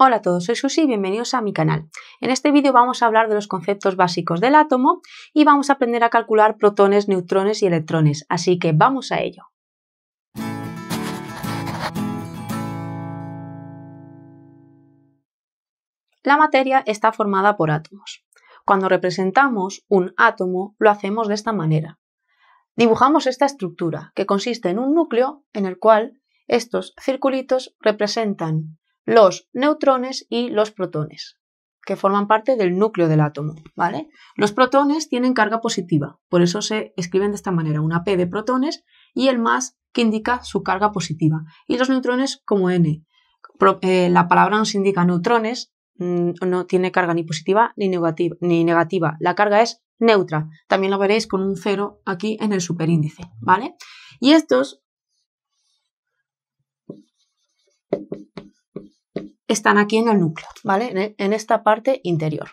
Hola a todos, soy Susy y bienvenidos a mi canal. En este vídeo vamos a hablar de los conceptos básicos del átomo y vamos a aprender a calcular protones, neutrones y electrones, así que vamos a ello. La materia está formada por átomos. Cuando representamos un átomo lo hacemos de esta manera. Dibujamos esta estructura, que consiste en un núcleo en el cual estos circulitos representan los neutrones y los protones, que forman parte del núcleo del átomo. ¿vale? Los protones tienen carga positiva, por eso se escriben de esta manera, una P de protones y el más que indica su carga positiva. Y los neutrones como N. Eh, la palabra nos indica neutrones, mm, no tiene carga ni positiva ni negativa, ni negativa. La carga es neutra. También lo veréis con un cero aquí en el superíndice. ¿vale? Y estos están aquí en el núcleo, ¿vale? E, en esta parte interior.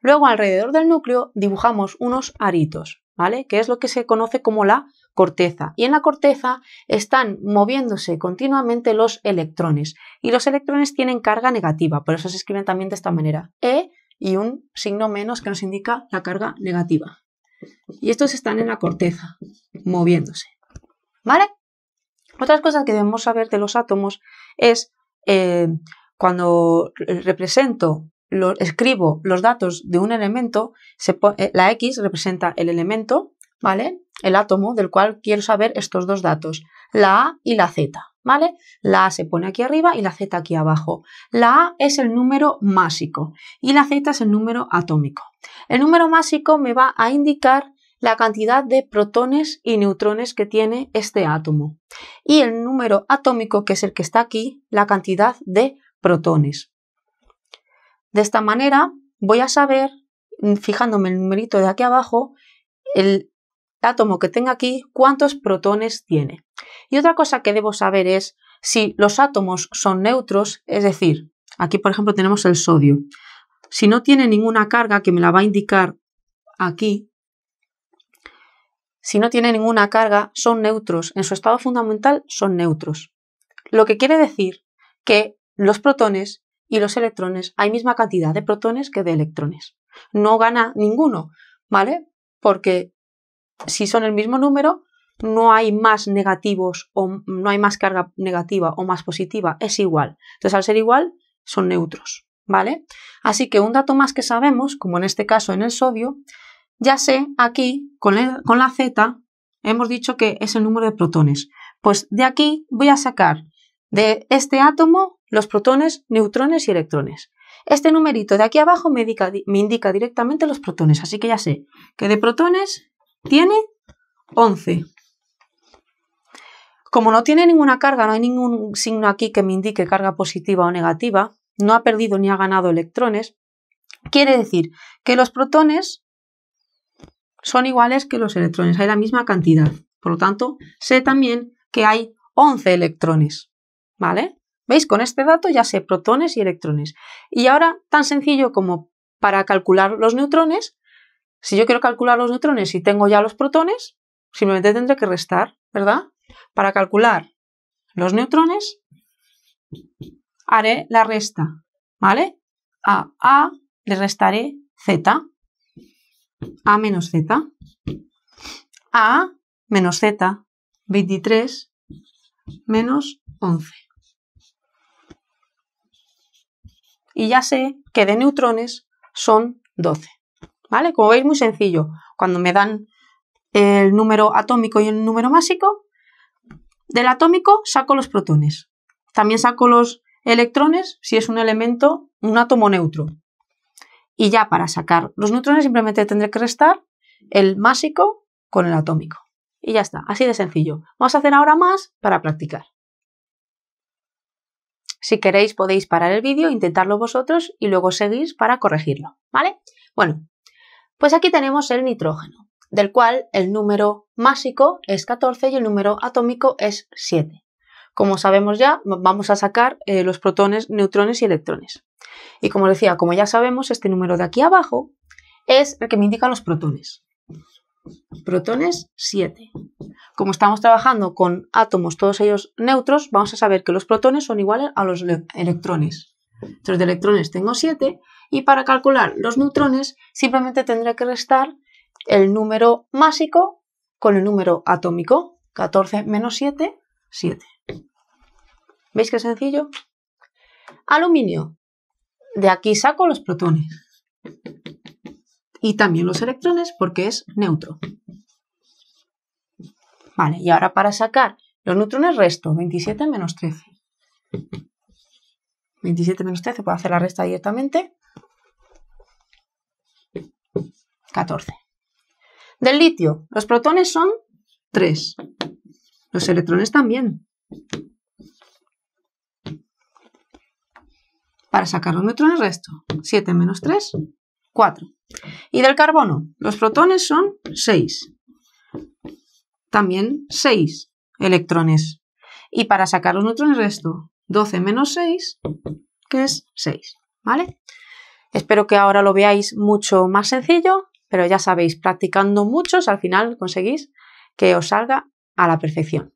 Luego alrededor del núcleo dibujamos unos aritos, ¿vale? Que es lo que se conoce como la corteza. Y en la corteza están moviéndose continuamente los electrones. Y los electrones tienen carga negativa, por eso se escriben también de esta manera. E y un signo menos que nos indica la carga negativa. Y estos están en la corteza, moviéndose. ¿Vale? Otras cosas que debemos saber de los átomos es eh, cuando represento, escribo los datos de un elemento, eh, la X representa el elemento, ¿vale? El átomo del cual quiero saber estos dos datos, la A y la Z, ¿vale? La A se pone aquí arriba y la Z aquí abajo. La A es el número másico y la Z es el número atómico. El número másico me va a indicar la cantidad de protones y neutrones que tiene este átomo. Y el número atómico, que es el que está aquí, la cantidad de protones. De esta manera voy a saber, mm, fijándome el numerito de aquí abajo, el átomo que tenga aquí, cuántos protones tiene. Y otra cosa que debo saber es si los átomos son neutros, es decir, aquí por ejemplo tenemos el sodio. Si no tiene ninguna carga que me la va a indicar aquí, si no tiene ninguna carga, son neutros. En su estado fundamental son neutros. Lo que quiere decir que los protones y los electrones. Hay misma cantidad de protones que de electrones. No gana ninguno, ¿vale? Porque si son el mismo número, no hay más negativos o no hay más carga negativa o más positiva, es igual. Entonces, al ser igual, son neutros, ¿vale? Así que un dato más que sabemos, como en este caso en el sodio, ya sé aquí, con, la Z, hemos dicho que es el número de protones. Pues de aquí voy a sacar de este átomo los protones, neutrones y electrones. Este numerito de aquí abajo me indica, directamente los protones, así que ya sé que de protones tiene 11. Como no tiene ninguna carga, no hay ningún signo aquí que me indique carga positiva o negativa, no ha perdido ni ha ganado electrones, quiere decir que los protones son iguales que los electrones, hay la misma cantidad. Por lo tanto, sé también que hay 11 electrones, ¿vale? ¿Veis? Con este dato ya sé protones y electrones. Y ahora, tan sencillo como para calcular los neutrones, si yo quiero calcular los neutrones y tengo ya los protones, simplemente tendré que restar, ¿verdad? Para calcular los neutrones, haré la resta, ¿vale? A A le restaré Z, A menos Z, A menos Z, 23 menos 11. y ya sé que de neutrones son 12. ¿Vale? Como veis, muy sencillo. Cuando me dan el número atómico y el número másico, del atómico saco los protones. También saco los electrones si es un elemento, un átomo neutro. Y ya para sacar los neutrones simplemente tendré que restar el másico con el atómico. Y ya está, así de sencillo. Vamos a hacer ahora más para practicar. Si queréis podéis parar el vídeo, intentarlo vosotros y luego seguís para corregirlo, ¿vale? Bueno, pues aquí tenemos el nitrógeno, del cual el número másico es 14 y el número atómico es 7. Como sabemos ya, vamos a sacar eh, los protones, neutrones y electrones. Y como decía, como ya sabemos, este número de aquí abajo es el que me indica los protones protones 7. Como estamos trabajando con átomos, todos ellos neutros, vamos a saber que los protones son iguales a los electrones. Entonces, de electrones tengo 7 y para calcular los neutrones simplemente tendré que restar el número másico con el número atómico. 14 menos 7, 7. ¿Veis qué sencillo? Aluminio. De aquí saco los protones y también los electrones porque es neutro. Vale, y ahora para sacar los neutrones resto, 27 menos 13. 27 menos 13, puedo hacer la resta directamente. 14. Del litio, los protones son 3. Los electrones también. Para sacar los neutrones resto, 7 menos 3, 4. Y del carbono, los protones son 6. También 6 electrones. Y para sacar los neutrones resto 12 menos 6, que es 6. ¿Vale? Espero que ahora lo veáis mucho más sencillo, pero ya sabéis, practicando muchos, al final conseguís que os salga a la perfección.